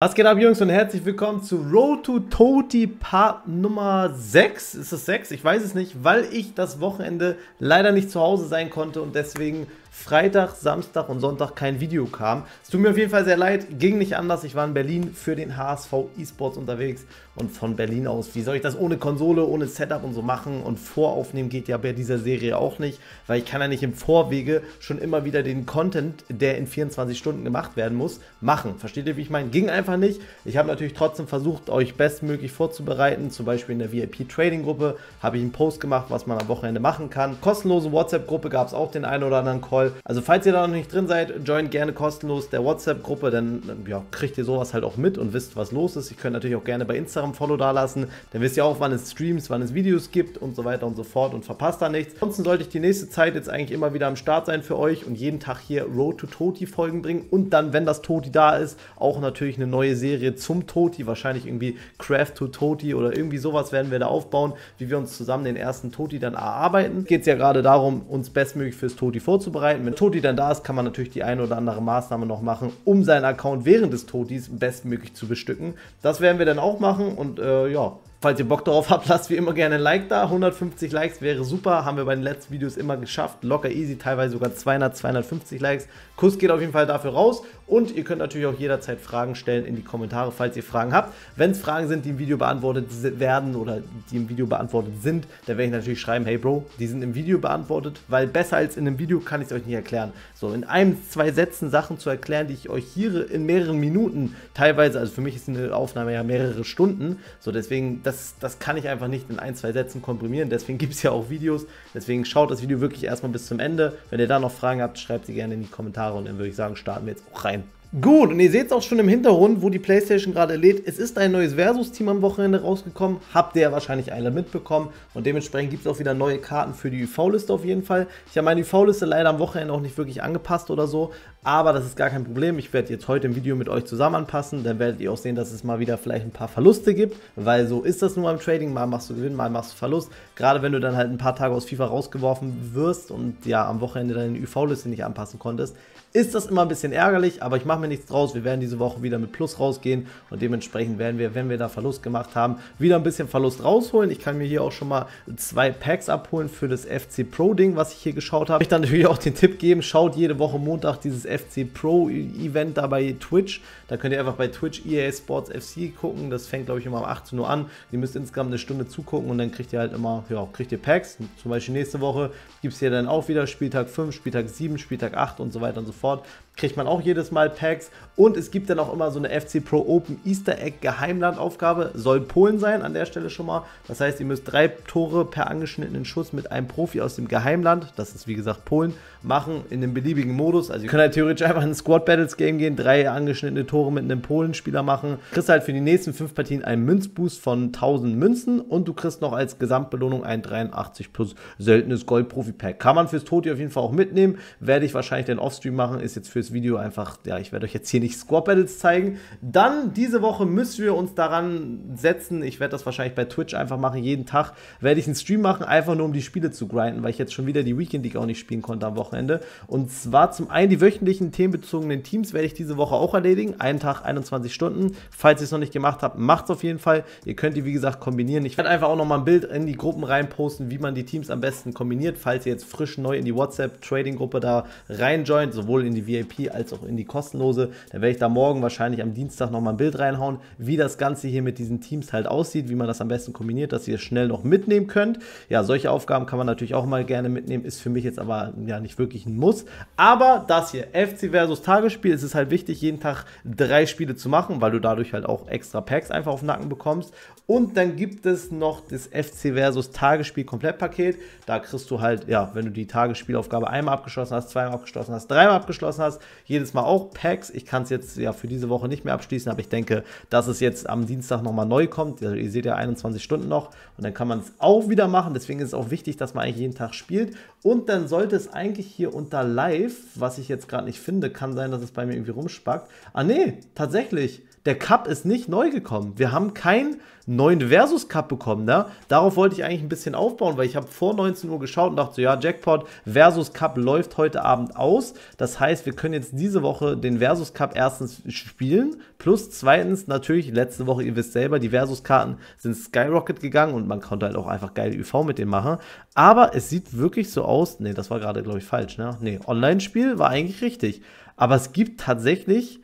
Was geht ab, Jungs, und herzlich willkommen zu Road to Toti Part Nummer 6. Ist es 6? Ich weiß es nicht, weil ich das Wochenende leider nicht zu Hause sein konnte und deswegen Freitag, Samstag und Sonntag kein Video kam. Es tut mir auf jeden Fall sehr leid, ging nicht anders. Ich war in Berlin für den HSV eSports unterwegs und von Berlin aus, wie soll ich das ohne Konsole, ohne Setup und so machen und voraufnehmen geht ja bei dieser Serie auch nicht, weil ich kann ja nicht im Vorwege schon immer wieder den Content, der in 24 Stunden gemacht werden muss, machen. Versteht ihr, wie ich meine? Ging einfach nicht. Ich habe natürlich trotzdem versucht, euch bestmöglich vorzubereiten. Zum Beispiel in der VIP Trading Gruppe habe ich einen Post gemacht, was man am Wochenende machen kann. Kostenlose WhatsApp Gruppe gab es auch den einen oder anderen Call. Also falls ihr da noch nicht drin seid, joint gerne kostenlos der WhatsApp-Gruppe, dann äh, ja, kriegt ihr sowas halt auch mit und wisst, was los ist. Ihr könnt natürlich auch gerne bei Instagram Follow dalassen, dann wisst ihr auch, wann es Streams, wann es Videos gibt und so weiter und so fort und verpasst da nichts. Ansonsten sollte ich die nächste Zeit jetzt eigentlich immer wieder am Start sein für euch und jeden Tag hier Road to Toti Folgen bringen und dann, wenn das Toti da ist, auch natürlich eine neue Serie zum Toti, wahrscheinlich irgendwie Craft to Toti oder irgendwie sowas werden wir da aufbauen, wie wir uns zusammen den ersten Toti dann erarbeiten. Geht es ja gerade darum, uns bestmöglich fürs Toti vorzubereiten vorbereiten. Wenn Toti dann da ist, kann man natürlich die eine oder andere Maßnahme noch machen, um seinen Account während des Totis bestmöglich zu bestücken. Das werden wir dann auch machen und äh, ja, Falls ihr Bock darauf habt, lasst wie immer gerne ein Like da. 150 Likes wäre super. Haben wir bei den letzten Videos immer geschafft. Locker easy, teilweise sogar 200, 250 Likes. Kuss geht auf jeden Fall dafür raus. Und ihr könnt natürlich auch jederzeit Fragen stellen in die Kommentare, falls ihr Fragen habt. Wenn es Fragen sind, die im Video beantwortet werden oder die im Video beantwortet sind, dann werde ich natürlich schreiben, hey Bro, die sind im Video beantwortet, weil besser als in einem Video kann ich es euch nicht erklären. So, in einem, zwei Sätzen Sachen zu erklären, die ich euch hier in mehreren Minuten teilweise, also für mich ist eine Aufnahme ja mehrere Stunden, so deswegen, das, das kann ich einfach nicht in ein, zwei Sätzen komprimieren, deswegen gibt es ja auch Videos, deswegen schaut das Video wirklich erstmal bis zum Ende. Wenn ihr da noch Fragen habt, schreibt sie gerne in die Kommentare und dann würde ich sagen, starten wir jetzt auch rein Gut, und ihr seht es auch schon im Hintergrund, wo die Playstation gerade lädt. Es ist ein neues Versus-Team am Wochenende rausgekommen. Habt ihr ja wahrscheinlich alle mitbekommen. Und dementsprechend gibt es auch wieder neue Karten für die UV-Liste auf jeden Fall. Ich habe meine UV-Liste leider am Wochenende auch nicht wirklich angepasst oder so. Aber das ist gar kein Problem. Ich werde jetzt heute im Video mit euch zusammen anpassen. Dann werdet ihr auch sehen, dass es mal wieder vielleicht ein paar Verluste gibt. Weil so ist das nur beim Trading. Mal machst du Gewinn, mal machst du Verlust. Gerade wenn du dann halt ein paar Tage aus FIFA rausgeworfen wirst und ja am Wochenende deine UV-Liste nicht anpassen konntest, ist das immer ein bisschen ärgerlich, aber ich mache mir nichts draus. Wir werden diese Woche wieder mit Plus rausgehen und dementsprechend werden wir, wenn wir da Verlust gemacht haben, wieder ein bisschen Verlust rausholen. Ich kann mir hier auch schon mal zwei Packs abholen für das FC Pro Ding, was ich hier geschaut habe. Ich dann natürlich auch den Tipp geben, schaut jede Woche Montag dieses FC Pro Event da bei Twitch. Da könnt ihr einfach bei Twitch EA Sports FC gucken. Das fängt glaube ich immer um 18 Uhr an. Ihr müsst insgesamt eine Stunde zugucken und dann kriegt ihr halt immer, ja, kriegt ihr Packs. Zum Beispiel nächste Woche gibt es hier dann auch wieder Spieltag 5, Spieltag 7, Spieltag 8 und so weiter und so fort fort kriegt man auch jedes Mal Packs. Und es gibt dann auch immer so eine FC Pro Open Easter Egg Geheimlandaufgabe. Soll Polen sein, an der Stelle schon mal. Das heißt, ihr müsst drei Tore per angeschnittenen Schuss mit einem Profi aus dem Geheimland, das ist wie gesagt Polen, machen in dem beliebigen Modus. Also ihr könnt halt theoretisch einfach in ein Squad Battles Game gehen, drei angeschnittene Tore mit einem Polenspieler machen. Kriegst halt für die nächsten fünf Partien einen Münzboost von 1000 Münzen und du kriegst noch als Gesamtbelohnung ein 83 plus seltenes Gold Profi Pack. Kann man fürs Toti auf jeden Fall auch mitnehmen. Werde ich wahrscheinlich den Offstream machen, ist jetzt fürs das Video einfach, ja, ich werde euch jetzt hier nicht Squad Battles zeigen. Dann diese Woche müssen wir uns daran setzen. Ich werde das wahrscheinlich bei Twitch einfach machen. Jeden Tag werde ich einen Stream machen, einfach nur um die Spiele zu grinden, weil ich jetzt schon wieder die Weekend League auch nicht spielen konnte am Wochenende. Und zwar zum einen die wöchentlichen themenbezogenen Teams werde ich diese Woche auch erledigen. Einen Tag, 21 Stunden. Falls ihr es noch nicht gemacht habt, macht es auf jeden Fall. Ihr könnt die, wie gesagt, kombinieren. Ich werde einfach auch nochmal ein Bild in die Gruppen reinposten, wie man die Teams am besten kombiniert, falls ihr jetzt frisch neu in die WhatsApp-Trading-Gruppe da reinjoint, sowohl in die VIP als auch in die kostenlose. Da werde ich da morgen wahrscheinlich am Dienstag nochmal ein Bild reinhauen, wie das Ganze hier mit diesen Teams halt aussieht, wie man das am besten kombiniert, dass ihr es schnell noch mitnehmen könnt. Ja, solche Aufgaben kann man natürlich auch mal gerne mitnehmen, ist für mich jetzt aber ja nicht wirklich ein Muss. Aber das hier, FC versus Tagesspiel, ist es halt wichtig, jeden Tag drei Spiele zu machen, weil du dadurch halt auch extra Packs einfach auf den Nacken bekommst. Und dann gibt es noch das FC versus Tagesspiel Komplettpaket. Da kriegst du halt, ja, wenn du die Tagesspielaufgabe einmal abgeschlossen hast, zweimal abgeschlossen hast, dreimal abgeschlossen hast, jedes Mal auch Packs. Ich kann es jetzt ja für diese Woche nicht mehr abschließen, aber ich denke, dass es jetzt am Dienstag nochmal neu kommt. ihr seht ja 21 Stunden noch und dann kann man es auch wieder machen. Deswegen ist es auch wichtig, dass man eigentlich jeden Tag spielt. Und dann sollte es eigentlich hier unter Live, was ich jetzt gerade nicht finde, kann sein, dass es bei mir irgendwie rumspackt. Ah nee, tatsächlich der Cup ist nicht neu gekommen. Wir haben keinen neuen Versus Cup bekommen. Ne? Darauf wollte ich eigentlich ein bisschen aufbauen, weil ich habe vor 19 Uhr geschaut und dachte ja, Jackpot Versus Cup läuft heute Abend aus. Das heißt, wir können jetzt diese Woche den Versus Cup erstens spielen. Plus zweitens natürlich, letzte Woche, ihr wisst selber, die Versus-Karten sind Skyrocket gegangen und man konnte halt auch einfach geile UV mit denen machen. Aber es sieht wirklich so aus, nee, das war gerade, glaube ich, falsch. Ne? Nee, Online-Spiel war eigentlich richtig. Aber es gibt tatsächlich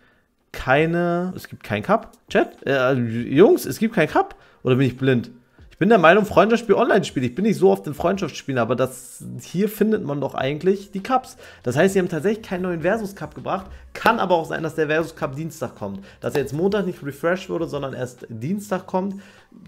keine, es gibt kein Cup. Chat, äh, also, Jungs, es gibt kein Cup. Oder bin ich blind? Ich bin der Meinung, Freundschaftsspiel online spiele. Ich bin nicht so oft in Freundschaftsspielen, aber das hier findet man doch eigentlich die Cups. Das heißt, sie haben tatsächlich keinen neuen Versus Cup gebracht. Kann aber auch sein, dass der Versus Cup Dienstag kommt. Dass er jetzt Montag nicht refreshed wurde, sondern erst Dienstag kommt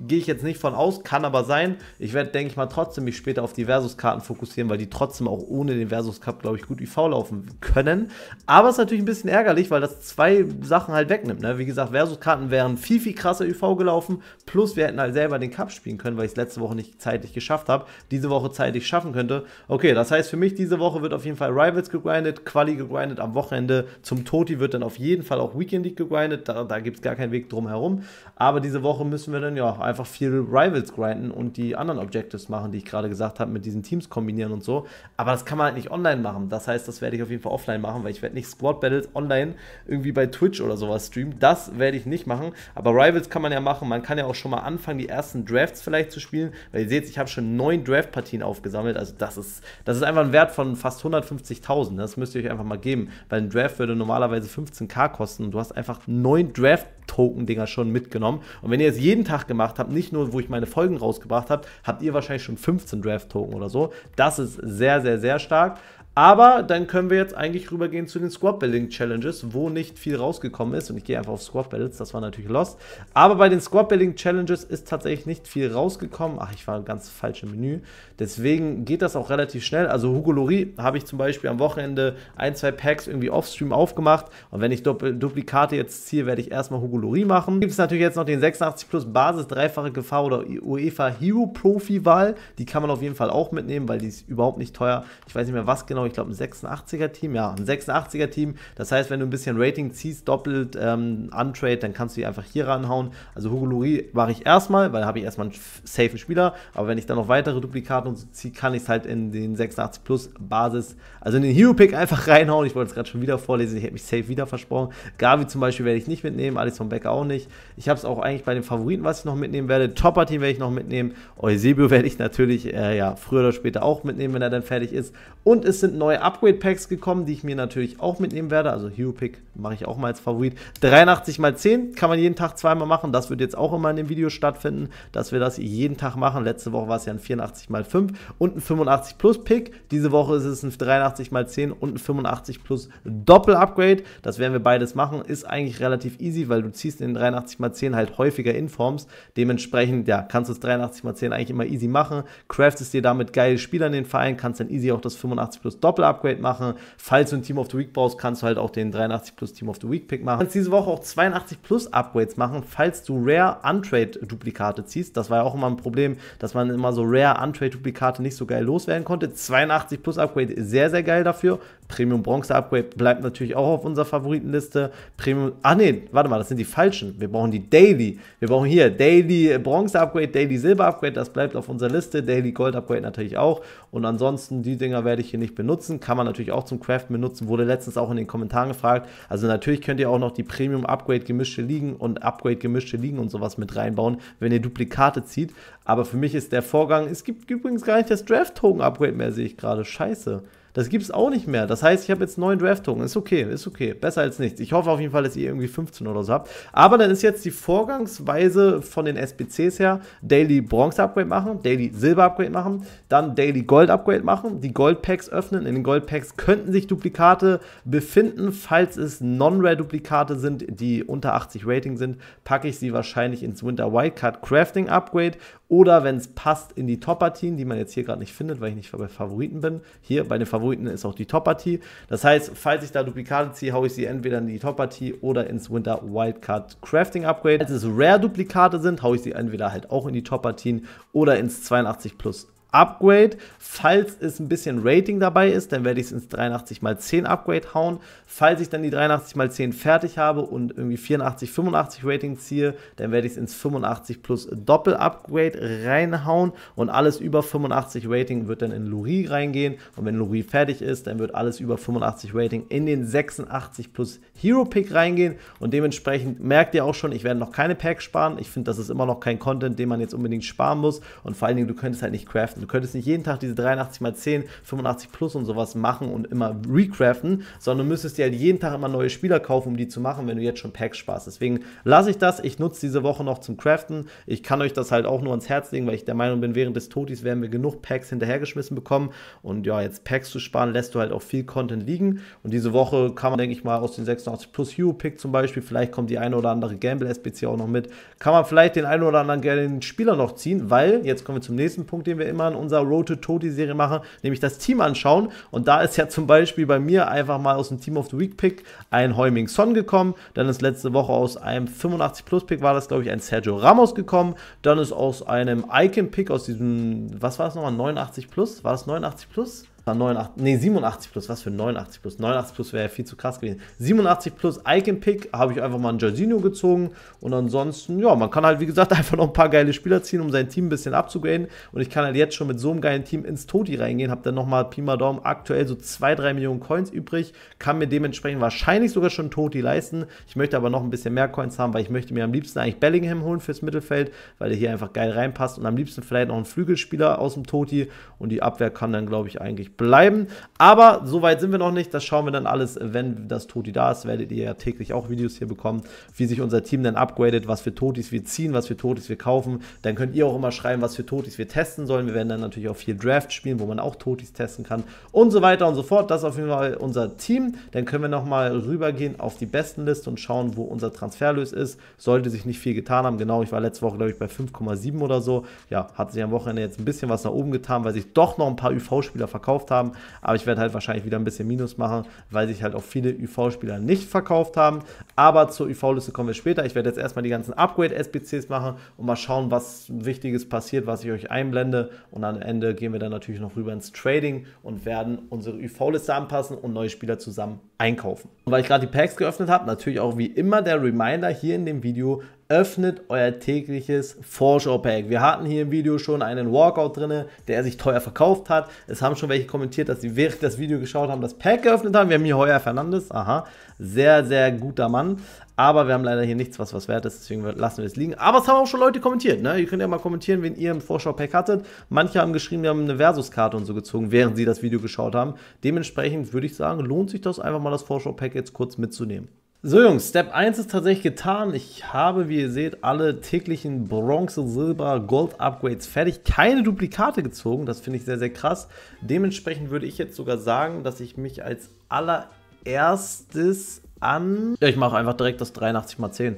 gehe ich jetzt nicht von aus, kann aber sein. Ich werde, denke ich mal, trotzdem mich später auf die Versus-Karten fokussieren, weil die trotzdem auch ohne den Versus-Cup, glaube ich, gut IV laufen können. Aber es ist natürlich ein bisschen ärgerlich, weil das zwei Sachen halt wegnimmt. Ne? Wie gesagt, Versus-Karten wären viel, viel krasser IV gelaufen. Plus, wir hätten halt selber den Cup spielen können, weil ich es letzte Woche nicht zeitlich geschafft habe. Diese Woche zeitlich schaffen könnte. Okay, das heißt für mich, diese Woche wird auf jeden Fall Rivals gegrindet, Quali gegrindet am Wochenende. Zum Toti wird dann auf jeden Fall auch Weekend League gegrindet. Da, da gibt es gar keinen Weg drum herum. Aber diese Woche müssen wir dann, ja, ja, einfach viel Rivals grinden und die anderen Objectives machen, die ich gerade gesagt habe, mit diesen Teams kombinieren und so. Aber das kann man halt nicht online machen. Das heißt, das werde ich auf jeden Fall offline machen, weil ich werde nicht Squad Battles online irgendwie bei Twitch oder sowas streamen. Das werde ich nicht machen. Aber Rivals kann man ja machen. Man kann ja auch schon mal anfangen, die ersten Drafts vielleicht zu spielen. Weil ihr seht, ich habe schon neun Draft-Partien aufgesammelt. Also das ist, das ist einfach ein Wert von fast 150.000. Das müsst ihr euch einfach mal geben. Weil ein Draft würde normalerweise 15k kosten und du hast einfach neun Draft Token-Dinger schon mitgenommen. Und wenn ihr es jeden Tag gemacht habt, nicht nur, wo ich meine Folgen rausgebracht habe, habt ihr wahrscheinlich schon 15 Draft-Token oder so. Das ist sehr, sehr, sehr stark. Aber dann können wir jetzt eigentlich rübergehen zu den Squad-Building-Challenges, wo nicht viel rausgekommen ist. Und ich gehe einfach auf squad Battles, das war natürlich lost. Aber bei den Squad-Building-Challenges ist tatsächlich nicht viel rausgekommen. Ach, ich war ganz falsch im Menü. Deswegen geht das auch relativ schnell. Also Hugo Lori habe ich zum Beispiel am Wochenende ein, zwei Packs irgendwie offstream aufgemacht. Und wenn ich Duplikate jetzt ziehe, werde ich erstmal Hugo Lori machen. Gibt es natürlich jetzt noch den 86 Plus Basis, dreifache Gefahr oder UEFA Hero Profi-Wahl. Die kann man auf jeden Fall auch mitnehmen, weil die ist überhaupt nicht teuer. Ich weiß nicht mehr, was genau ich glaube, ein 86er-Team. Ja, ein 86er-Team. Das heißt, wenn du ein bisschen Rating ziehst, doppelt ähm, untrade, dann kannst du die einfach hier ranhauen. Also Hugo Lloris mache ich erstmal, weil da habe ich erstmal einen safen Spieler. Aber wenn ich dann noch weitere Duplikate und so ziehe, kann ich es halt in den 86 Plus Basis, also in den Hero-Pick einfach reinhauen. Ich wollte es gerade schon wieder vorlesen, ich hätte mich safe wieder versprochen. Gavi zum Beispiel werde ich nicht mitnehmen, von Becker auch nicht. Ich habe es auch eigentlich bei den Favoriten, was ich noch mitnehmen werde. Topper-Team werde ich noch mitnehmen. Eusebio werde ich natürlich äh, ja, früher oder später auch mitnehmen, wenn er dann fertig ist. Und es sind neue Upgrade-Packs gekommen, die ich mir natürlich auch mitnehmen werde. Also Hero Pick mache ich auch mal als Favorit. 83 mal 10 kann man jeden Tag zweimal machen. Das wird jetzt auch immer in dem Video stattfinden, dass wir das jeden Tag machen. Letzte Woche war es ja ein 84 mal 5 und ein 85 plus Pick. Diese Woche ist es ein 83 mal 10 und ein 85 plus Doppel-Upgrade. Das werden wir beides machen. Ist eigentlich relativ easy, weil du ziehst in den 83 mal 10 halt häufiger Informs. Dementsprechend, ja, kannst du es 83 mal 10 eigentlich immer easy machen. Craftest dir damit geile Spieler in den Verein, kannst dann easy auch das 85 plus Doppel Doppel-Upgrade machen. Falls du ein Team of the Week brauchst, kannst du halt auch den 83 plus Team of the Week Pick machen. Du kannst diese Woche auch 82 plus Upgrades machen, falls du Rare Untrade Duplikate ziehst. Das war ja auch immer ein Problem, dass man immer so Rare Untrade Duplikate nicht so geil loswerden konnte. 82 plus Upgrade sehr, sehr geil dafür. Premium Bronze Upgrade bleibt natürlich auch auf unserer Favoritenliste. Premium. Ach nee, warte mal, das sind die falschen. Wir brauchen die Daily. Wir brauchen hier Daily Bronze Upgrade, Daily Silber Upgrade, das bleibt auf unserer Liste. Daily Gold Upgrade natürlich auch. Und ansonsten, die Dinger werde ich hier nicht benutzen. Kann man natürlich auch zum Craften benutzen. Wurde letztens auch in den Kommentaren gefragt. Also natürlich könnt ihr auch noch die Premium Upgrade gemischte Liegen und Upgrade gemischte Liegen und sowas mit reinbauen, wenn ihr Duplikate zieht. Aber für mich ist der Vorgang, es gibt übrigens gar nicht das Draft Token Upgrade mehr, sehe ich gerade. Scheiße. Das gibt es auch nicht mehr. Das heißt, ich habe jetzt neun Draft-Token. Ist okay, ist okay. Besser als nichts. Ich hoffe auf jeden Fall, dass ihr irgendwie 15 oder so habt. Aber dann ist jetzt die Vorgangsweise von den SBCs her: Daily Bronze-Upgrade machen, Daily Silber-Upgrade machen, dann Daily Gold-Upgrade machen, die Gold-Packs öffnen. In den Gold-Packs könnten sich Duplikate befinden. Falls es Non-Rare-Duplikate sind, die unter 80 Rating sind, packe ich sie wahrscheinlich ins Winter Wildcard Crafting Upgrade oder wenn es passt, in die Top-Partien, die man jetzt hier gerade nicht findet, weil ich nicht bei Favoriten bin. Hier bei den Favoriten Favoriten ist auch die Top-Partie. Das heißt, falls ich da Duplikate ziehe, haue ich sie entweder in die Top-Partie oder ins Winter Wildcard Crafting Upgrade. Als es Rare-Duplikate sind, haue ich sie entweder halt auch in die Top-Partien oder ins 82 plus Upgrade. Falls es ein bisschen Rating dabei ist, dann werde ich es ins 83x10 Upgrade hauen. Falls ich dann die 83x10 fertig habe und irgendwie 84, 85 Rating ziehe, dann werde ich es ins 85 plus Doppel Upgrade reinhauen und alles über 85 Rating wird dann in Luri reingehen. Und wenn Luri fertig ist, dann wird alles über 85 Rating in den 86 plus Hero Pick reingehen. Und dementsprechend merkt ihr auch schon, ich werde noch keine Packs sparen. Ich finde, das ist immer noch kein Content, den man jetzt unbedingt sparen muss. Und vor allen Dingen, du könntest halt nicht craften. Du könntest nicht jeden Tag diese 83 mal 10, 85 plus und sowas machen und immer recraften, sondern du müsstest dir halt jeden Tag immer neue Spieler kaufen, um die zu machen, wenn du jetzt schon Packs sparst. Deswegen lasse ich das. Ich nutze diese Woche noch zum Craften. Ich kann euch das halt auch nur ans Herz legen, weil ich der Meinung bin, während des Totis werden wir genug Packs hinterhergeschmissen bekommen. Und ja, jetzt Packs zu sparen, lässt du halt auch viel Content liegen. Und diese Woche kann man, denke ich mal, aus den 86 plus Hero Pick zum Beispiel, vielleicht kommt die eine oder andere Gamble SPC auch noch mit, kann man vielleicht den einen oder anderen den Spieler noch ziehen, weil, jetzt kommen wir zum nächsten Punkt, den wir immer in unserer Road to Toti-Serie machen, nämlich das Team anschauen. Und da ist ja zum Beispiel bei mir einfach mal aus dem Team of the Week Pick ein Heuming Son gekommen. Dann ist letzte Woche aus einem 85-Plus-Pick war das, glaube ich, ein Sergio Ramos gekommen. Dann ist aus einem Icon-Pick, aus diesem, was war es nochmal, 89 Plus? War das 89 Plus? war 89, nee, 87 plus, was für 89 plus? 89 plus wäre ja viel zu krass gewesen. 87 plus Icon Pick habe ich einfach mal einen Jorginho gezogen und ansonsten, ja, man kann halt, wie gesagt, einfach noch ein paar geile Spieler ziehen, um sein Team ein bisschen abzugraden und ich kann halt jetzt schon mit so einem geilen Team ins Toti reingehen, habe dann nochmal Pima Daumen aktuell so 2-3 Millionen Coins übrig, kann mir dementsprechend wahrscheinlich sogar schon Toti leisten. Ich möchte aber noch ein bisschen mehr Coins haben, weil ich möchte mir am liebsten eigentlich Bellingham holen fürs Mittelfeld, weil der hier einfach geil reinpasst und am liebsten vielleicht noch einen Flügelspieler aus dem Toti und die Abwehr kann dann, glaube ich, eigentlich bleiben. Aber soweit sind wir noch nicht. Das schauen wir dann alles, wenn das Toti da ist. Werdet ihr ja täglich auch Videos hier bekommen, wie sich unser Team dann upgradet, was für Totis wir ziehen, was für Totis wir kaufen. Dann könnt ihr auch immer schreiben, was für Totis wir testen sollen. Wir werden dann natürlich auch viel Draft spielen, wo man auch Totis testen kann und so weiter und so fort. Das ist auf jeden Fall unser Team. Dann können wir nochmal rübergehen auf die Bestenliste und schauen, wo unser Transferlös ist. Sollte sich nicht viel getan haben. Genau, ich war letzte Woche, glaube ich, bei 5,7 oder so. Ja, hat sich am Wochenende jetzt ein bisschen was nach oben getan, weil sich doch noch ein paar UV-Spieler verkauft verkauft haben. Aber ich werde halt wahrscheinlich wieder ein bisschen Minus machen, weil sich halt auch viele UV-Spieler nicht verkauft haben. Aber zur UV-Liste kommen wir später. Ich werde jetzt erstmal die ganzen Upgrade-SBCs machen und mal schauen, was Wichtiges passiert, was ich euch einblende. Und am Ende gehen wir dann natürlich noch rüber ins Trading und werden unsere UV-Liste anpassen und neue Spieler zusammen einkaufen. Und weil ich gerade die Packs geöffnet habe, natürlich auch wie immer der Reminder hier in dem Video, öffnet euer tägliches Vorschau-Pack. Wir hatten hier im Video schon einen Walkout drin, der sich teuer verkauft hat. Es haben schon welche kommentiert, dass sie während das Video geschaut haben, das Pack geöffnet haben. Wir haben hier Heuer Fernandes, aha, sehr, sehr guter Mann. Aber wir haben leider hier nichts, was was wert ist, deswegen lassen wir es liegen. Aber es haben auch schon Leute kommentiert, ne? Ihr könnt ja mal kommentieren, wenn ihr im Vorschau-Pack hattet. Manche haben geschrieben, wir haben eine Versus-Karte und so gezogen, während sie das Video geschaut haben. Dementsprechend würde ich sagen, lohnt sich das einfach mal, das Vorschau-Pack jetzt kurz mitzunehmen. So Jungs, Step 1 ist tatsächlich getan. Ich habe, wie ihr seht, alle täglichen Bronze, Silber, Gold Upgrades fertig. Keine Duplikate gezogen, das finde ich sehr, sehr krass. Dementsprechend würde ich jetzt sogar sagen, dass ich mich als allererstes an... Ja, ich mache einfach direkt das 83x10.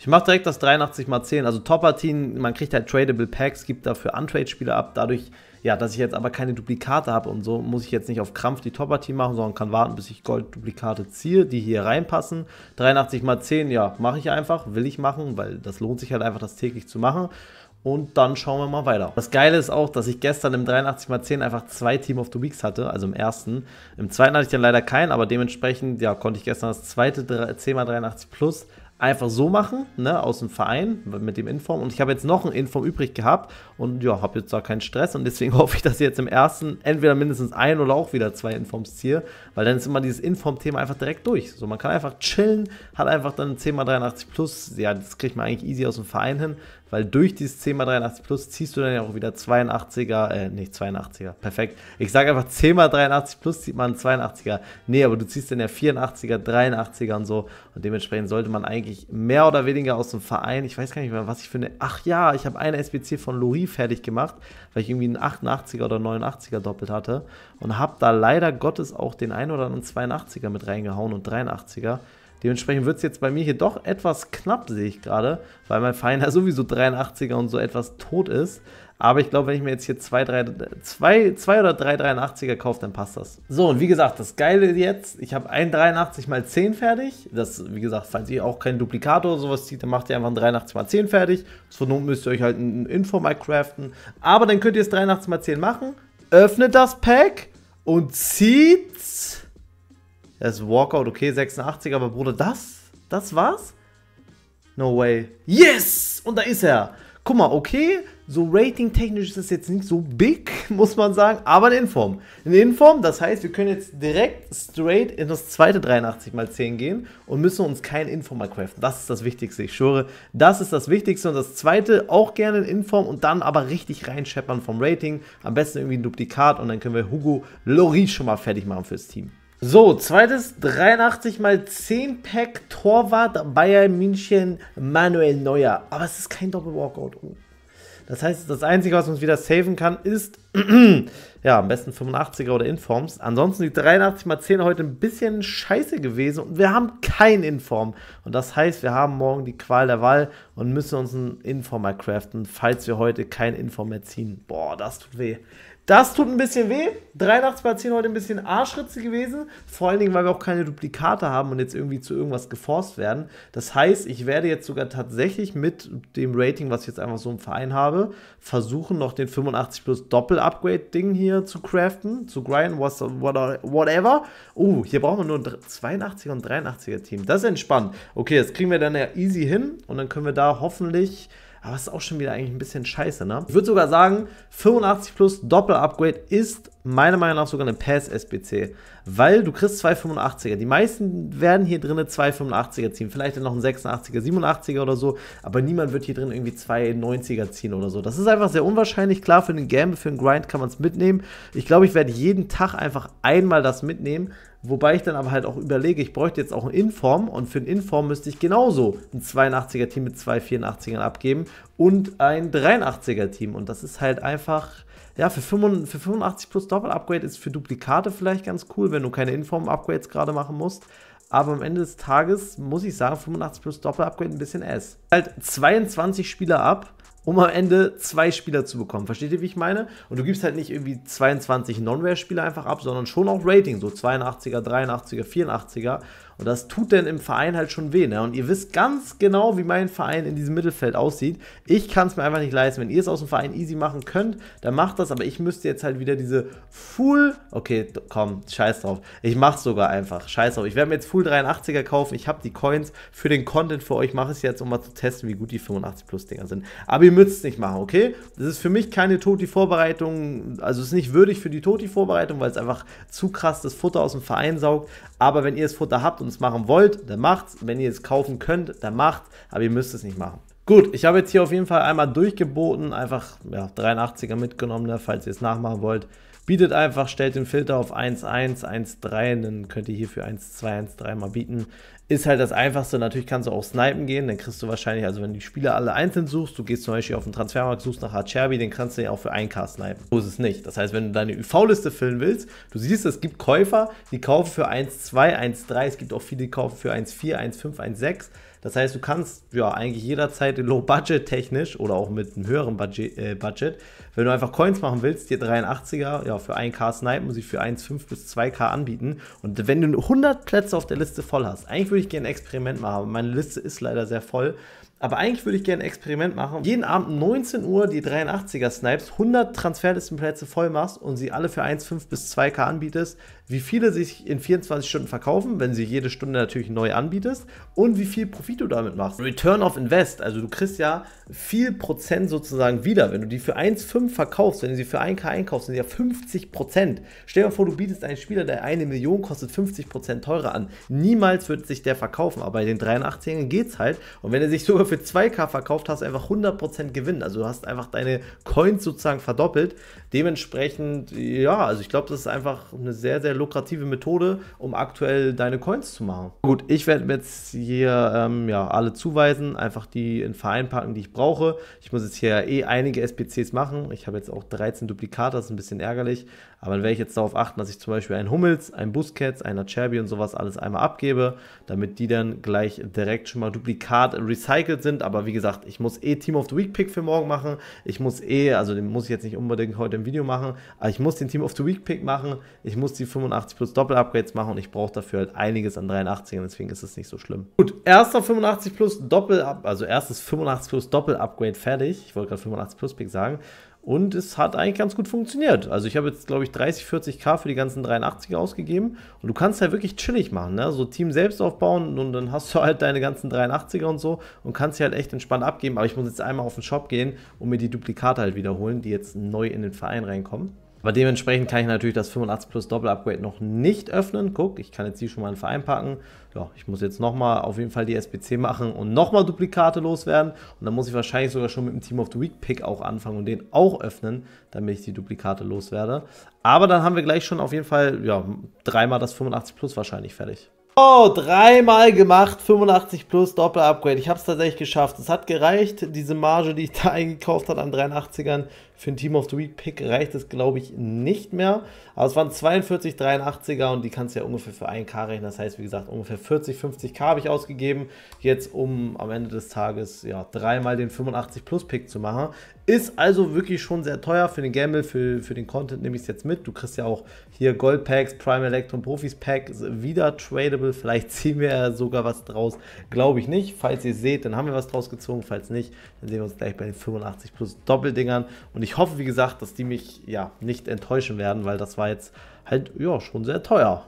Ich mache direkt das 83 mal 10. Also Top-Partien, man kriegt halt tradable Packs, gibt dafür Untrade-Spiele ab. Dadurch, ja, dass ich jetzt aber keine Duplikate habe und so, muss ich jetzt nicht auf Krampf die Top-Partie machen, sondern kann warten, bis ich Gold-Duplikate ziehe, die hier reinpassen. 83 mal 10, ja, mache ich einfach, will ich machen, weil das lohnt sich halt einfach, das täglich zu machen. Und dann schauen wir mal weiter. Das Geile ist auch, dass ich gestern im 83x10 einfach zwei Team of the Weeks hatte, also im ersten. Im zweiten hatte ich dann leider keinen, aber dementsprechend ja, konnte ich gestern das zweite 10x83 Plus einfach so machen, ne, aus dem Verein mit dem Inform. Und ich habe jetzt noch ein Inform übrig gehabt und ja, habe jetzt da keinen Stress und deswegen hoffe ich, dass ich jetzt im ersten entweder mindestens ein oder auch wieder zwei Informs ziehe, weil dann ist immer dieses Inform-Thema einfach direkt durch. So, man kann einfach chillen, hat einfach dann 10x83 plus, ja, das kriegt man eigentlich easy aus dem Verein hin weil durch dieses 10x83 Plus ziehst du dann ja auch wieder 82er, äh, nicht 82er, perfekt. Ich sage einfach 10x83 Plus zieht man 82er. Nee, aber du ziehst dann ja 84er, 83er und so. Und dementsprechend sollte man eigentlich mehr oder weniger aus dem Verein, ich weiß gar nicht mehr, was ich finde. Ach ja, ich habe eine SBC von Lori fertig gemacht, weil ich irgendwie einen 88er oder 89er doppelt hatte. Und habe da leider Gottes auch den einen oder anderen 82er mit reingehauen und 83er. Dementsprechend wird es jetzt bei mir hier doch etwas knapp, sehe ich gerade, weil mein Feiner sowieso 83er und so etwas tot ist. Aber ich glaube, wenn ich mir jetzt hier zwei, drei, zwei, zwei oder drei 83er kaufe, dann passt das. So, und wie gesagt, das Geile jetzt, ich habe ein 83 mal 10 fertig. Das, wie gesagt, falls ihr auch keinen Duplikator oder sowas zieht, dann macht ihr einfach ein 83 mal 10 fertig. Zur Not müsst ihr euch halt ein Info mal craften. Aber dann könnt ihr es 83 mal 10 machen, öffnet das Pack und zieht er ist Walkout, okay, 86, aber Bruder, das? Das war's? No way. Yes! Und da ist er. Guck mal, okay, so rating-technisch ist das jetzt nicht so big, muss man sagen, aber eine Inform. Eine Inform, das heißt, wir können jetzt direkt straight in das zweite 83 mal 10 gehen und müssen uns kein Inform mal craften. Das ist das Wichtigste, ich schwöre. Das ist das Wichtigste und das zweite auch gerne in Inform und dann aber richtig reinscheppern vom Rating. Am besten irgendwie ein Duplikat und dann können wir Hugo Loris schon mal fertig machen fürs Team. So, zweites 83 mal 10 Pack Torwart Bayern München Manuel Neuer. Aber es ist kein Doppelwalkout. Oh. Das heißt, das Einzige, was uns wieder saven kann, ist ja, am besten 85er oder Informs. Ansonsten die 83 mal 10 heute ein bisschen scheiße gewesen und wir haben kein Inform. Und das heißt, wir haben morgen die Qual der Wahl und müssen uns einen Informer craften, falls wir heute kein Inform mehr ziehen. Boah, das tut weh. Das tut ein bisschen weh. 3 nachts 10 heute ein bisschen Arschritze gewesen. Vor allen Dingen, weil wir auch keine Duplikate haben und jetzt irgendwie zu irgendwas geforst werden. Das heißt, ich werde jetzt sogar tatsächlich mit dem Rating, was ich jetzt einfach so im Verein habe, versuchen, noch den 85 plus Doppel-Upgrade-Ding hier zu craften, zu grinden, whatever. Oh, hier brauchen wir nur ein 82er und 83er-Team. Das ist entspannt. Okay, das kriegen wir dann ja easy hin und dann können wir da hoffentlich aber es ist auch schon wieder eigentlich ein bisschen scheiße, ne? Ich würde sogar sagen, 85 plus Doppel-Upgrade ist meiner Meinung nach sogar eine Pass-SBC. Weil du kriegst 285 er Die meisten werden hier drin 285 er ziehen. Vielleicht dann noch ein 86er, 87er oder so. Aber niemand wird hier drin irgendwie 290 er ziehen oder so. Das ist einfach sehr unwahrscheinlich. Klar, für den Game, für den Grind kann man es mitnehmen. Ich glaube, ich werde jeden Tag einfach einmal das mitnehmen. Wobei ich dann aber halt auch überlege, ich bräuchte jetzt auch ein Inform und für ein Inform müsste ich genauso ein 82er Team mit zwei 84ern abgeben und ein 83er Team. Und das ist halt einfach, ja, für 85, für 85 plus Doppel-Upgrade ist für Duplikate vielleicht ganz cool, wenn du keine Inform-Upgrades gerade machen musst. Aber am Ende des Tages muss ich sagen, 85 plus Doppel-Upgrade ein bisschen S. Halt 22 Spieler ab um am Ende zwei Spieler zu bekommen. Versteht ihr, wie ich meine? Und du gibst halt nicht irgendwie 22 Non-Rare-Spieler einfach ab, sondern schon auch Rating, so 82er, 83er, 84er. Und das tut denn im Verein halt schon weh. Ne? Und ihr wisst ganz genau, wie mein Verein in diesem Mittelfeld aussieht. Ich kann es mir einfach nicht leisten. Wenn ihr es aus dem Verein easy machen könnt, dann macht das. Aber ich müsste jetzt halt wieder diese Full. Okay, komm, scheiß drauf. Ich mach's sogar einfach. Scheiß drauf. Ich werde mir jetzt Full 83er kaufen. Ich habe die Coins für den Content für euch. Mache es jetzt, um mal zu testen, wie gut die 85 Plus Dinger sind. Aber ihr müsst es nicht machen, okay? Das ist für mich keine Toti-Vorbereitung. Also es ist nicht würdig für die Toti-Vorbereitung, weil es einfach zu krass das Futter aus dem Verein saugt. Aber wenn ihr das Futter habt und uns machen wollt, dann macht's. Wenn ihr es kaufen könnt, dann macht's. Aber ihr müsst es nicht machen. Gut, ich habe jetzt hier auf jeden Fall einmal durchgeboten, einfach ja, 83er mitgenommen, ne, falls ihr es nachmachen wollt. Bietet einfach, stellt den Filter auf 1.1, 1.3, dann könnt ihr hierfür 1.2, 1.3 mal bieten ist halt das Einfachste. Natürlich kannst du auch snipen gehen, dann kriegst du wahrscheinlich, also wenn du die Spieler alle einzeln suchst, du gehst zum Beispiel auf den Transfermarkt, suchst nach Acerbi, den kannst du ja auch für 1K snipen. So ist es nicht. Das heißt, wenn du deine UV-Liste füllen willst, du siehst, es gibt Käufer, die kaufen für 1,2, 1,3, es gibt auch viele, die kaufen für 1,4, 1,5, 1,6. Das heißt, du kannst ja eigentlich jederzeit low budget technisch oder auch mit einem höheren Budget, äh, Budget wenn du einfach Coins machen willst, dir 83er ja, für 1k snipen muss ich für 1,5 bis 2k anbieten. Und wenn du 100 Plätze auf der Liste voll hast, eigentlich würde ich gerne ein Experiment machen, aber meine Liste ist leider sehr voll. Aber eigentlich würde ich gerne ein Experiment machen. Jeden Abend 19 Uhr die 83er Snipes, 100 Transferlistenplätze voll machst und sie alle für 1,5 bis 2K anbietest. Wie viele sich in 24 Stunden verkaufen, wenn sie jede Stunde natürlich neu anbietest. Und wie viel Profit du damit machst. Return of Invest, also du kriegst ja viel Prozent sozusagen wieder. Wenn du die für 1,5 verkaufst, wenn du sie für 1K einkaufst, sind ja 50 Prozent. Stell dir vor, du bietest einen Spieler, der eine Million kostet, 50 Prozent teurer an. Niemals wird sich der verkaufen. Aber bei den 83ern geht's halt. Und wenn er sich sogar für 2K verkauft, hast du einfach 100% Gewinn. Also du hast einfach deine Coins sozusagen verdoppelt. Dementsprechend, ja, also ich glaube, das ist einfach eine sehr, sehr lukrative Methode, um aktuell deine Coins zu machen. Gut, ich werde jetzt hier ähm, ja, alle zuweisen, einfach die in Verein packen, die ich brauche. Ich muss jetzt hier eh einige SPCs machen. Ich habe jetzt auch 13 Duplikate, das ist ein bisschen ärgerlich. Aber dann werde ich jetzt darauf achten, dass ich zum Beispiel einen Hummels, einen Busquets, einen Cherby und sowas alles einmal abgebe, damit die dann gleich direkt schon mal Duplikat recycelt getaktet sind. Aber wie gesagt, ich muss eh Team of the Week Pick für morgen machen. Ich muss eh, also den muss ich jetzt nicht unbedingt heute im Video machen, aber ich muss den Team of the Week Pick machen. Ich muss die 85 plus Doppel-Upgrades machen und ich brauche dafür halt einiges an 83ern, deswegen ist es nicht so schlimm. Gut, erster 85 plus Doppel, also erstes 85 plus Doppel-Upgrade fertig. Ich wollte gerade 85 plus Pick sagen. Und es hat eigentlich ganz gut funktioniert. Also ich habe jetzt, glaube ich, 30, 40k für die ganzen 83er ausgegeben. Und du kannst halt wirklich chillig machen, ne? So Team selbst aufbauen und dann hast du halt deine ganzen 83er und so und kannst sie halt echt entspannt abgeben. Aber ich muss jetzt einmal auf den Shop gehen und mir die Duplikate halt wiederholen, die jetzt neu in den Verein reinkommen. Aber dementsprechend kann ich natürlich das 85 plus Doppel-Upgrade noch nicht öffnen. Guck, ich kann jetzt hier schon mal einen Verein packen. Ja, ich muss jetzt nochmal auf jeden Fall die SPC machen und nochmal Duplikate loswerden. Und dann muss ich wahrscheinlich sogar schon mit dem Team of the Week Pick auch anfangen und den auch öffnen, damit ich die Duplikate loswerde. Aber dann haben wir gleich schon auf jeden Fall, ja, dreimal das 85 plus wahrscheinlich fertig. Oh, dreimal gemacht, 85 plus Doppel-Upgrade. Ich habe es tatsächlich geschafft. Es hat gereicht, diese Marge, die ich da eingekauft habe an 83ern, für ein Team of the Week Pick reicht es, glaube ich, nicht mehr. Aber es waren 42 83er und die kannst du ja ungefähr für 1K rechnen. Das heißt, wie gesagt, ungefähr 40, 50K habe ich ausgegeben. Jetzt, um am Ende des Tages ja dreimal den 85 Plus Pick zu machen. Ist also wirklich schon sehr teuer für den Gamble, für, für den Content nehme ich es jetzt mit. Du kriegst ja auch hier Gold Packs, Prime Electron Profis Packs wieder tradable. Vielleicht ziehen wir ja sogar was draus. Glaube ich nicht. Falls ihr seht, dann haben wir was draus gezogen. Falls nicht, dann sehen wir uns gleich bei den 85 Plus Doppeldingern. Und ich hoffe, wie gesagt, dass die mich ja nicht enttäuschen werden, weil das war andererseits halt, ja, schon sehr teuer.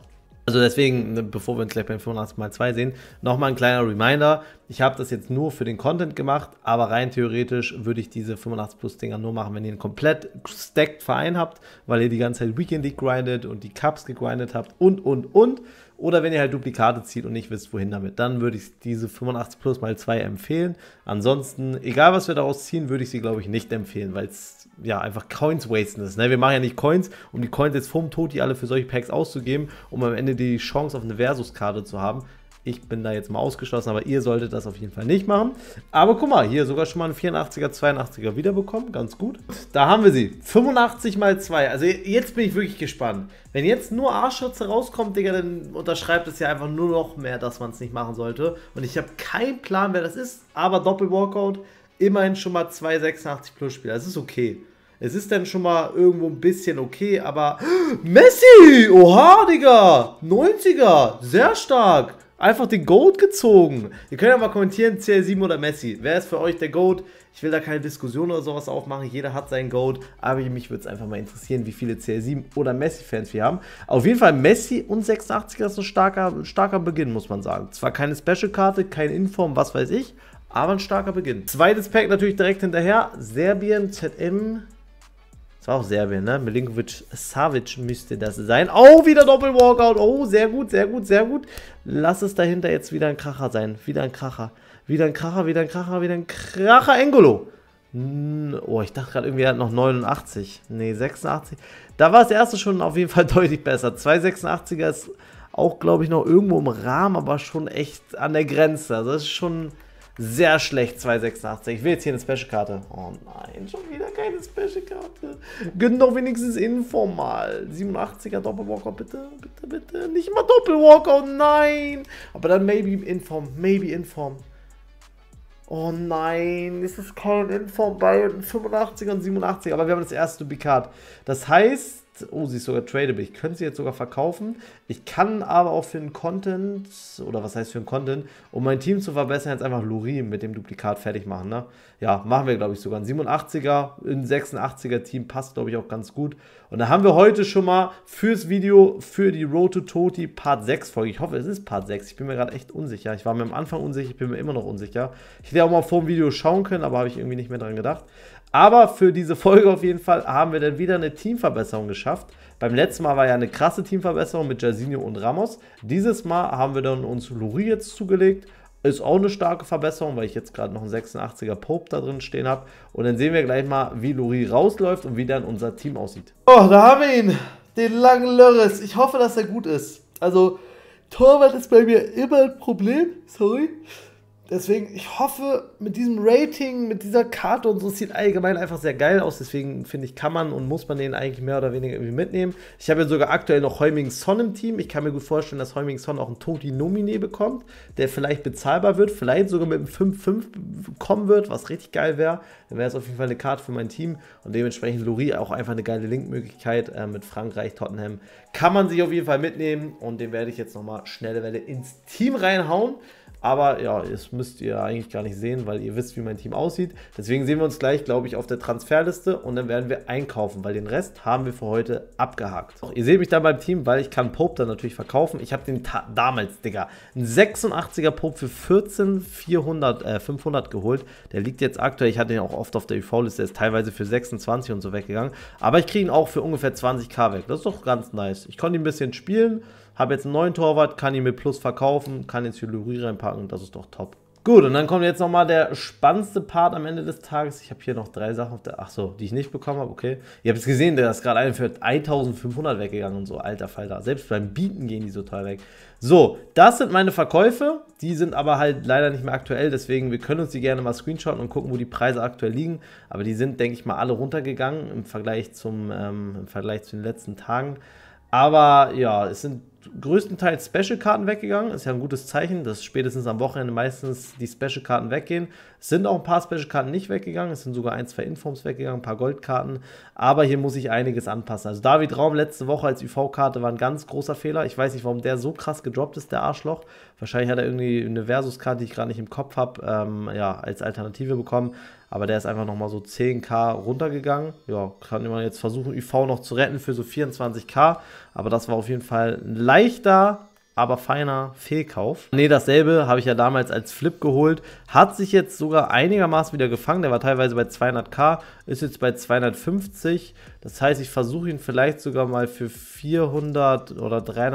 Also deswegen, ne, bevor wir uns gleich beim 85 x 2 sehen, nochmal ein kleiner Reminder. Ich habe das jetzt nur für den Content gemacht, aber rein theoretisch würde ich diese 85 plus Dinger nur machen, wenn ihr einen komplett stacked Verein habt, weil ihr die ganze Zeit Weekend League grindet und die Cups gegrindet habt und, und, und. Oder wenn ihr halt Duplikate zieht und nicht wisst, wohin damit, dann würde ich diese 85 Plus mal 2 empfehlen. Ansonsten, egal was wir daraus ziehen, würde ich sie, glaube ich, nicht empfehlen, weil es ja einfach Coins wasten ist. Ne? Wir machen ja nicht Coins, um die Coins jetzt vom Tod, die alle für solche Packs auszugeben, um am Ende die Chance auf eine Versus-Karte zu haben. Ich bin da jetzt mal ausgeschlossen, aber ihr solltet das auf jeden Fall nicht machen. Aber guck mal, hier sogar schon mal einen 84er, 82er wiederbekommen. Ganz gut. Da haben wir sie. 85 mal 2. Also jetzt bin ich wirklich gespannt. Wenn jetzt nur Arschritze rauskommt, Digga, dann unterschreibt es ja einfach nur noch mehr, dass man es nicht machen sollte. Und ich habe keinen Plan, wer das ist. Aber Doppel-Walkout, immerhin schon mal 286 plus Spieler. Das ist okay. Es ist dann schon mal irgendwo ein bisschen okay, aber Messi! Oha, Digga! 90er! Sehr stark! einfach den Goat gezogen. Ihr könnt ja mal kommentieren, CR7 oder Messi. Wer ist für euch der Goat? Ich will da keine Diskussion oder sowas aufmachen. Jeder hat seinen Goat. Aber mich würde es einfach mal interessieren, wie viele CR7 oder Messi-Fans wir haben. Auf jeden Fall Messi und 86er ist ein starker, starker Beginn, muss man sagen. Zwar keine Special-Karte, kein Inform, was weiß ich. Aber ein starker Beginn. Zweites Pack natürlich direkt hinterher. Serbien, ZM, das war auch Serbien, ne? Milinkovic Savic müsste das sein. Oh, wieder Doppelwalkout. Oh, sehr gut, sehr gut, sehr gut. Lass es dahinter jetzt wieder ein Kracher sein. Wieder ein Kracher. Wieder ein Kracher, wieder ein Kracher, wieder ein Kracher. Engolo. Oh, ich dachte gerade irgendwie, er hat noch 89. Ne, 86. Da war das erste schon auf jeden Fall deutlich besser. 286er ist auch, glaube ich, noch irgendwo im Rahmen, aber schon echt an der Grenze. Also das ist schon sehr schlecht, 286. Ich will jetzt hier eine Special-Karte. Oh nein, schon wieder keine Special-Karte. Gönn genau, doch wenigstens informal. 87er Doppelwalker, bitte, bitte, bitte. Nicht mal Doppelwalker, oh nein. Aber dann maybe inform, maybe inform. Oh nein, ist es kein Inform bei 85er und 87er. Aber wir haben das erste Dubikat. Das heißt, oh, sie ist sogar tradable. Ich könnte sie jetzt sogar verkaufen. Ich kann aber auch für einen Content, oder was heißt für einen Content, um mein Team zu verbessern, jetzt einfach Lurim mit dem Duplikat fertig machen. Ne? Ja, machen wir, glaube ich, sogar. Ein 87er, ein 86er Team passt, glaube ich, auch ganz gut. Und dann haben wir heute schon mal fürs Video, für die Road to Toti Part 6 Folge. Ich hoffe, es ist Part 6. Ich bin mir gerade echt unsicher. Ich war mir am Anfang unsicher, ich bin mir immer noch unsicher. Ich hätte auch mal vor dem Video schauen können, aber habe ich irgendwie nicht mehr dran gedacht. Aber für diese Folge auf jeden Fall haben wir dann wieder eine Teamverbesserung geschafft. Beim letzten Mal war ja eine krasse Teamverbesserung mit Jairzinho und Ramos. Dieses Mal haben wir dann uns Luri jetzt zugelegt. Ist auch eine starke Verbesserung, weil ich jetzt gerade noch einen 86er Pope da drin stehen habe. Und dann sehen wir gleich mal, wie Luri rausläuft und wie dann unser Team aussieht. Oh, da haben wir ihn. Den langen Lörres. Ich hoffe, dass er gut ist. Also, Torwart ist bei mir immer ein Problem. Sorry. Deswegen, ich hoffe, mit diesem Rating, mit dieser Karte und so, es sieht allgemein einfach sehr geil aus. Deswegen finde ich, kann man und muss man den eigentlich mehr oder weniger irgendwie mitnehmen. Ich habe jetzt sogar aktuell noch Heuming Son im Team. Ich kann mir gut vorstellen, dass Heuming Son auch einen Toti nominee bekommt, der vielleicht bezahlbar wird, vielleicht sogar mit einem 5-5 kommen wird, was richtig geil wäre. Dann wäre es auf jeden Fall eine Karte für mein Team und dementsprechend Lori auch einfach eine geile Linkmöglichkeit äh, mit Frankreich, Tottenham. Kann man sich auf jeden Fall mitnehmen und den werde ich jetzt nochmal schnelle Welle ins Team reinhauen. Aber ja, das müsst ihr eigentlich gar nicht sehen, weil ihr wisst, wie mein Team aussieht. Deswegen sehen wir uns gleich, glaube ich, auf der Transferliste und dann werden wir einkaufen, weil den Rest haben wir für heute abgehakt. So, ihr seht mich da beim Team, weil ich kann Pope dann natürlich verkaufen. Ich habe den damals, Digga, einen 86er Pope für 14 400, äh, 500 geholt. Der liegt jetzt aktuell, ich hatte ihn auch oft auf der UV-Liste, der ist teilweise für 26 und so weggegangen. Aber ich kriege ihn auch für ungefähr 20k weg. Das ist doch ganz nice. Ich konnte ihn ein bisschen spielen habe jetzt einen neuen Torwart, kann ihn mit Plus verkaufen, kann jetzt Jewelry reinpacken und das ist doch top. Gut, und dann kommt jetzt nochmal der spannendste Part am Ende des Tages. Ich habe hier noch drei Sachen auf der. Ach so, die ich nicht bekommen habe, okay. Ihr habt es gesehen, der ist gerade einen für 1500 weggegangen und so. Alter Falter. Selbst beim Bieten gehen die so teuer weg. So, das sind meine Verkäufe. Die sind aber halt leider nicht mehr aktuell. Deswegen, wir können uns die gerne mal screenshotten und gucken, wo die Preise aktuell liegen. Aber die sind, denke ich mal, alle runtergegangen im Vergleich, zum, ähm, im Vergleich zu den letzten Tagen. Aber ja, es sind größtenteils Special-Karten weggegangen. Ist ja ein gutes Zeichen, dass spätestens am Wochenende meistens die Special-Karten weggehen. Es sind auch ein paar Special-Karten nicht weggegangen. Es sind sogar ein, zwei Informs weggegangen, ein paar Goldkarten. Aber hier muss ich einiges anpassen. Also David Raum letzte Woche als UV-Karte war ein ganz großer Fehler. Ich weiß nicht, warum der so krass gedroppt ist, der Arschloch. Wahrscheinlich hat er irgendwie eine Versus-Karte, die ich gerade nicht im Kopf habe, ähm, ja, als Alternative bekommen. Aber der ist einfach nochmal so 10k runtergegangen. Ja, kann man jetzt versuchen, IV noch zu retten für so 24k. Aber das war auf jeden Fall ein leichter aber feiner Fehlkauf. Ne, dasselbe habe ich ja damals als Flip geholt. Hat sich jetzt sogar einigermaßen wieder gefangen. Der war teilweise bei 200k, ist jetzt bei 250. Das heißt, ich versuche ihn vielleicht sogar mal für 400 oder 300.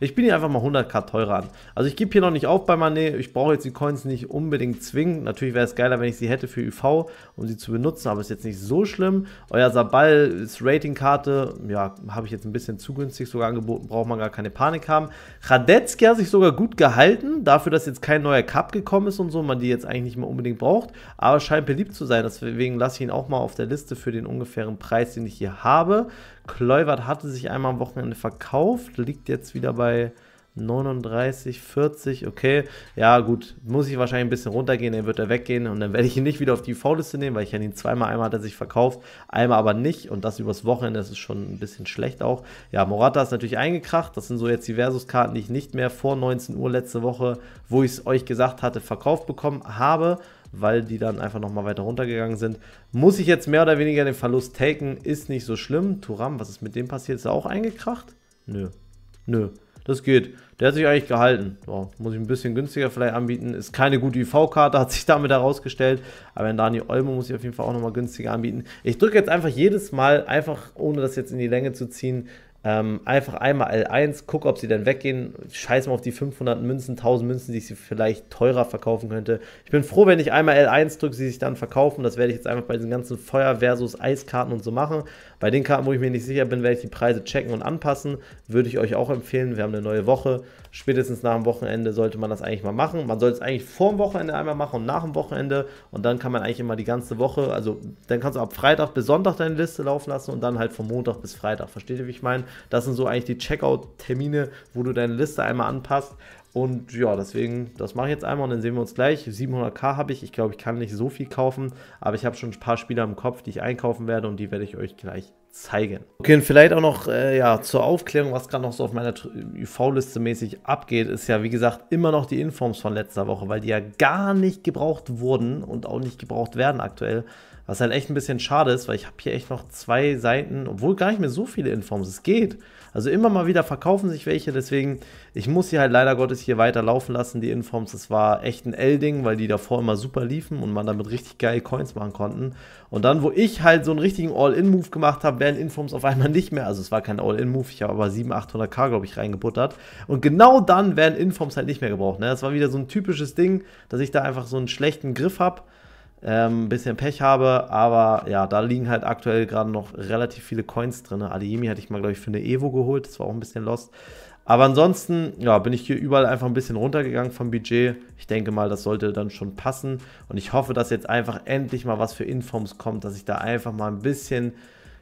Ich bin hier einfach mal 100k teurer an. Also ich gebe hier noch nicht auf bei Manet. Ich brauche jetzt die Coins nicht unbedingt zwingend. Natürlich wäre es geiler, wenn ich sie hätte für UV, um sie zu benutzen. Aber ist jetzt nicht so schlimm. Euer Sabal ist Ratingkarte. Ja, habe ich jetzt ein bisschen zu günstig sogar angeboten. Braucht man gar keine Panik haben. Radetzky hat sich sogar gut gehalten, dafür, dass jetzt kein neuer Cup gekommen ist und so, man die jetzt eigentlich nicht mehr unbedingt braucht, aber scheint beliebt zu sein. Deswegen lasse ich ihn auch mal auf der Liste für den ungefähren Preis, den ich hier habe. Kleuwert hatte sich einmal am Wochenende verkauft, liegt jetzt wieder bei 39, 40, okay. Ja, gut, muss ich wahrscheinlich ein bisschen runtergehen, dann wird er weggehen und dann werde ich ihn nicht wieder auf die V-Liste nehmen, weil ich ja ihn zweimal, einmal hat er sich verkauft, einmal aber nicht und das übers Wochenende, das ist schon ein bisschen schlecht auch. Ja, Morata ist natürlich eingekracht, das sind so jetzt die Versus-Karten, die ich nicht mehr vor 19 Uhr letzte Woche, wo ich es euch gesagt hatte, verkauft bekommen habe weil die dann einfach nochmal weiter runtergegangen sind. Muss ich jetzt mehr oder weniger den Verlust taken, ist nicht so schlimm. Turam, was ist mit dem passiert? Ist er auch eingekracht? Nö. Nö. Das geht. Der hat sich eigentlich gehalten. So, muss ich ein bisschen günstiger vielleicht anbieten. Ist keine gute IV-Karte, hat sich damit herausgestellt. Aber in Dani Olmo muss ich auf jeden Fall auch nochmal günstiger anbieten. Ich drücke jetzt einfach jedes Mal, einfach ohne das jetzt in die Länge zu ziehen, ähm, einfach einmal L1, gucke, ob sie dann weggehen. Scheiß mal auf die 500 Münzen, 1000 Münzen, die ich sie vielleicht teurer verkaufen könnte. Ich bin froh, wenn ich einmal L1 drücke, sie sich dann verkaufen. Das werde ich jetzt einfach bei diesen ganzen Feuer versus Eiskarten und so machen. Bei den Karten, wo ich mir nicht sicher bin, werde ich die Preise checken und anpassen. Würde ich euch auch empfehlen. Wir haben eine neue Woche. Spätestens nach dem Wochenende sollte man das eigentlich mal machen. Man soll es eigentlich vor dem Wochenende einmal machen und nach dem Wochenende. Und dann kann man eigentlich immer die ganze Woche, also dann kannst du ab Freitag bis Sonntag deine Liste laufen lassen und dann halt von Montag bis Freitag. Versteht ihr, wie ich meine? Das sind so eigentlich die Checkout-Termine, wo du deine Liste einmal anpasst und ja, deswegen, das mache ich jetzt einmal und dann sehen wir uns gleich. 700k habe ich, ich glaube, ich kann nicht so viel kaufen, aber ich habe schon ein paar Spieler im Kopf, die ich einkaufen werde und die werde ich euch gleich zeigen. Okay, und vielleicht auch noch äh, ja, zur Aufklärung, was gerade noch so auf meiner UV-Liste mäßig abgeht, ist ja, wie gesagt, immer noch die Informs von letzter Woche, weil die ja gar nicht gebraucht wurden und auch nicht gebraucht werden aktuell. Was halt echt ein bisschen schade ist, weil ich habe hier echt noch zwei Seiten, obwohl gar nicht mehr so viele Informs, es geht. Also immer mal wieder verkaufen sich welche, deswegen, ich muss sie halt leider Gottes hier weiter laufen lassen, die Informs. Das war echt ein L-Ding, weil die davor immer super liefen und man damit richtig geil Coins machen konnten. Und dann, wo ich halt so einen richtigen All-In-Move gemacht habe, werden Informs auf einmal nicht mehr. Also es war kein All-In-Move, ich habe aber 700, 800k, glaube ich, reingebuttert. Und genau dann werden Informs halt nicht mehr gebraucht. Ne? Das war wieder so ein typisches Ding, dass ich da einfach so einen schlechten Griff habe ein ähm, bisschen Pech habe, aber ja, da liegen halt aktuell gerade noch relativ viele Coins drin. Adeyemi hatte ich mal, glaube ich, für eine Evo geholt, das war auch ein bisschen lost. Aber ansonsten, ja, bin ich hier überall einfach ein bisschen runtergegangen vom Budget. Ich denke mal, das sollte dann schon passen. Und ich hoffe, dass jetzt einfach endlich mal was für Informs kommt, dass ich da einfach mal ein bisschen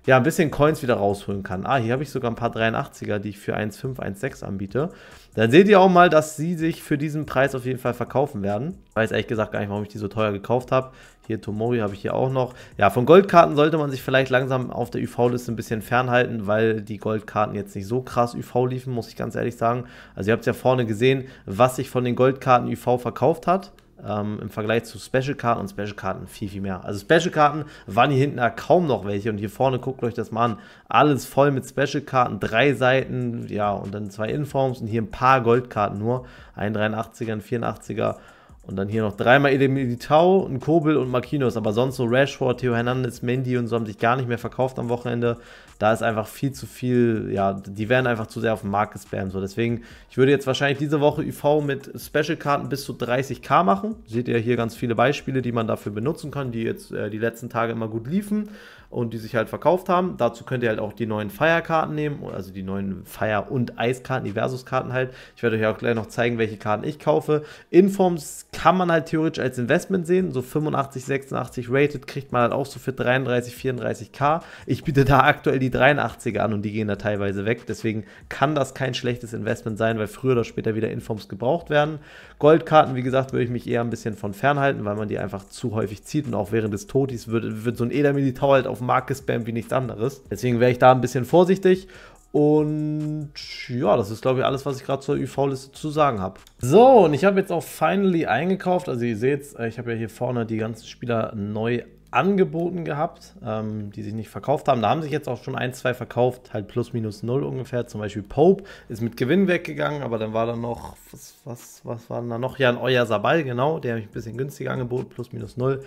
ja, ein bisschen Coins wieder rausholen kann. Ah, hier habe ich sogar ein paar 83er, die ich für 1,5, 1,6 anbiete. Dann seht ihr auch mal, dass sie sich für diesen Preis auf jeden Fall verkaufen werden. weiß ehrlich gesagt gar nicht, warum ich die so teuer gekauft habe. Hier Tomori habe ich hier auch noch. Ja, von Goldkarten sollte man sich vielleicht langsam auf der UV-Liste ein bisschen fernhalten, weil die Goldkarten jetzt nicht so krass UV liefen, muss ich ganz ehrlich sagen. Also ihr habt es ja vorne gesehen, was sich von den Goldkarten UV verkauft hat ähm, im Vergleich zu Special-Karten und Special-Karten viel, viel mehr. Also Special-Karten waren hier hinten ja kaum noch welche und hier vorne guckt euch das mal an. Alles voll mit Special-Karten, drei Seiten, ja, und dann zwei Informs und hier ein paar Goldkarten nur. Ein 83er, ein 84er und dann hier noch dreimal Edemilitao, ein Kobel und Marquinhos. Aber sonst so Rashford, Theo Hernandez, Mendy und so haben sich gar nicht mehr verkauft am Wochenende. Da ist einfach viel zu viel, ja, die werden einfach zu sehr auf den Markt gespammt. So, deswegen, ich würde jetzt wahrscheinlich diese Woche UV mit Special-Karten bis zu 30k machen. Seht ihr hier ganz viele Beispiele, die man dafür benutzen kann, die jetzt äh, die letzten Tage immer gut liefen und die sich halt verkauft haben. Dazu könnt ihr halt auch die neuen Fire-Karten nehmen, also die neuen Fire- und Eiskarten, die Versus-Karten halt. Ich werde euch auch gleich noch zeigen, welche Karten ich kaufe. Informs kann man halt theoretisch als Investment sehen. So 85, 86 rated kriegt man halt auch so für 33, 34k. Ich biete da aktuell die 83er an und die gehen da teilweise weg. Deswegen kann das kein schlechtes Investment sein, weil früher oder später wieder Informs gebraucht werden. Goldkarten, wie gesagt, würde ich mich eher ein bisschen von fernhalten, weil man die einfach zu häufig zieht und auch während des Totis wird, wird so ein Edamilitau halt auf den Markt gespammt wie nichts anderes. Deswegen wäre ich da ein bisschen vorsichtig. Und ja, das ist, glaube ich, alles, was ich gerade zur UV-Liste zu sagen habe. So, und ich habe jetzt auch Finally eingekauft. Also ihr seht, äh, ich habe ja hier vorne die ganzen Spieler neu angeboten gehabt, ähm, die sich nicht verkauft haben. Da haben sich jetzt auch schon ein, zwei verkauft, halt plus minus null ungefähr. Zum Beispiel Pope ist mit Gewinn weggegangen, aber dann war da noch, was, was, was war denn da noch? Ja, ein Euer Sabal, genau, der habe ich ein bisschen günstiger angeboten, plus minus null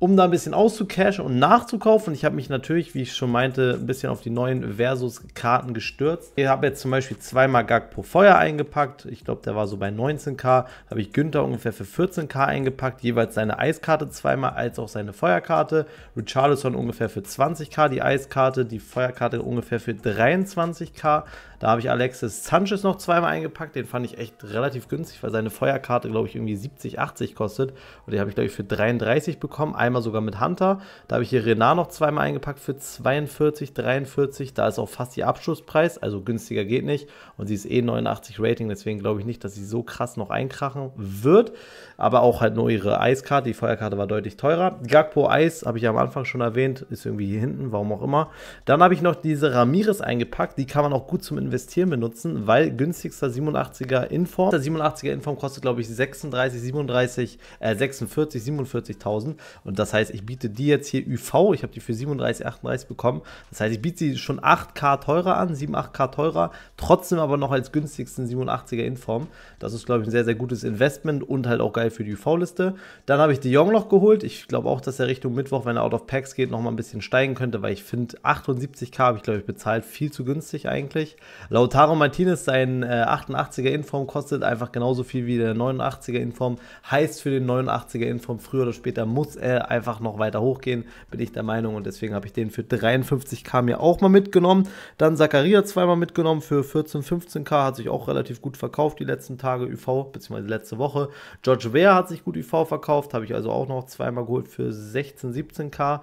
um da ein bisschen auszucashen und nachzukaufen. Ich habe mich natürlich, wie ich schon meinte, ein bisschen auf die neuen Versus-Karten gestürzt. Ich habe jetzt zum Beispiel zweimal Gag pro Feuer eingepackt. Ich glaube, der war so bei 19k. Habe ich Günther ungefähr für 14k eingepackt. Jeweils seine Eiskarte zweimal, als auch seine Feuerkarte. Richarlison ungefähr für 20k die Eiskarte, die Feuerkarte ungefähr für 23k. Da habe ich Alexis Sanchez noch zweimal eingepackt. Den fand ich echt relativ günstig, weil seine Feuerkarte, glaube ich, irgendwie 70, 80 kostet. Und die habe ich, glaube ich, für 33 bekommen. Einmal sogar mit Hunter. Da habe ich hier Renard noch zweimal eingepackt für 42, 43. Da ist auch fast ihr Abschlusspreis. Also günstiger geht nicht. Und sie ist eh 89 Rating. Deswegen glaube ich nicht, dass sie so krass noch einkrachen wird. Aber auch halt nur ihre Eiskarte. Die Feuerkarte war deutlich teurer. Gagpo Eis, habe ich ja am Anfang schon erwähnt, ist irgendwie hier hinten, warum auch immer. Dann habe ich noch diese Ramirez eingepackt. Die kann man auch gut zum Investieren Investieren benutzen, weil günstigster 87er Inform, der 87er Inform kostet glaube ich 36, 37, äh, 46, 47.000 und das heißt, ich biete die jetzt hier UV, ich habe die für 37, 38 bekommen, das heißt, ich biete sie schon 8k teurer an, 7, 8k teurer, trotzdem aber noch als günstigsten 87er Inform. Das ist glaube ich ein sehr, sehr gutes Investment und halt auch geil für die UV-Liste. Dann habe ich die Jong noch geholt, ich glaube auch, dass er Richtung Mittwoch, wenn er out of Packs geht, nochmal ein bisschen steigen könnte, weil ich finde 78k habe ich glaube ich bezahlt, viel zu günstig eigentlich. Lautaro Martinez, sein äh, 88er Inform, kostet einfach genauso viel wie der 89er Inform. Heißt für den 89er Inform, früher oder später muss er einfach noch weiter hochgehen, bin ich der Meinung. Und deswegen habe ich den für 53k mir auch mal mitgenommen. Dann Zacharia zweimal mitgenommen für 14, 15k, hat sich auch relativ gut verkauft die letzten Tage, UV, beziehungsweise letzte Woche. George Weah hat sich gut UV verkauft, habe ich also auch noch zweimal geholt für 16, 17k.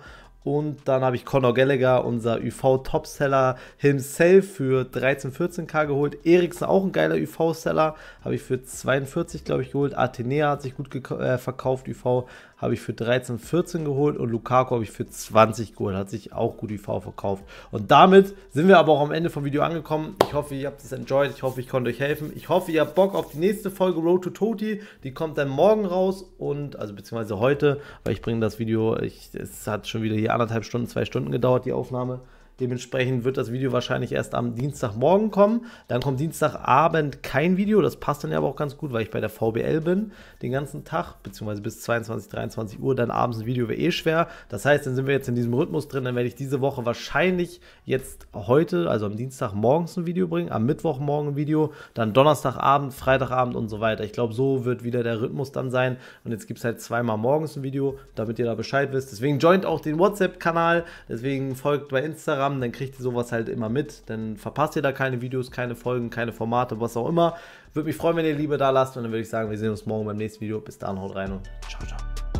Und dann habe ich Conor Gallagher, unser UV-Topseller himself, für 13, 14k geholt. Eriksen auch ein geiler UV-Seller, habe ich für 42, glaube ich, geholt. Atenea hat sich gut äh, verkauft, UV habe ich für 13, 14 geholt und Lukaku habe ich für 20 geholt. Hat sich auch gut IV verkauft. Und damit sind wir aber auch am Ende vom Video angekommen. Ich hoffe, ihr habt es enjoyed. Ich hoffe, ich konnte euch helfen. Ich hoffe, ihr habt Bock auf die nächste Folge Road to Toti. Die kommt dann morgen raus und, also beziehungsweise heute, weil ich bringe das Video, ich, es hat schon wieder hier anderthalb Stunden, zwei Stunden gedauert, die Aufnahme. Dementsprechend wird das Video wahrscheinlich erst am Dienstagmorgen kommen. Dann kommt Dienstagabend kein Video. Das passt dann ja aber auch ganz gut, weil ich bei der VBL bin den ganzen Tag, beziehungsweise bis 22, 23 Uhr. Dann abends ein Video wäre eh schwer. Das heißt, dann sind wir jetzt in diesem Rhythmus drin. Dann werde ich diese Woche wahrscheinlich jetzt heute, also am Dienstag morgens ein Video bringen, am Mittwochmorgen ein Video, dann Donnerstagabend, Freitagabend und so weiter. Ich glaube, so wird wieder der Rhythmus dann sein. Und jetzt gibt es halt zweimal morgens ein Video, damit ihr da Bescheid wisst. Deswegen joint auch den WhatsApp-Kanal. Deswegen folgt bei Instagram. Instagram, dann kriegt ihr sowas halt immer mit. Dann verpasst ihr da keine Videos, keine Folgen, keine Formate, was auch immer. Würde mich freuen, wenn ihr Liebe da lasst. Und dann würde ich sagen, wir sehen uns morgen beim nächsten Video. Bis dann, haut rein und ciao, ciao.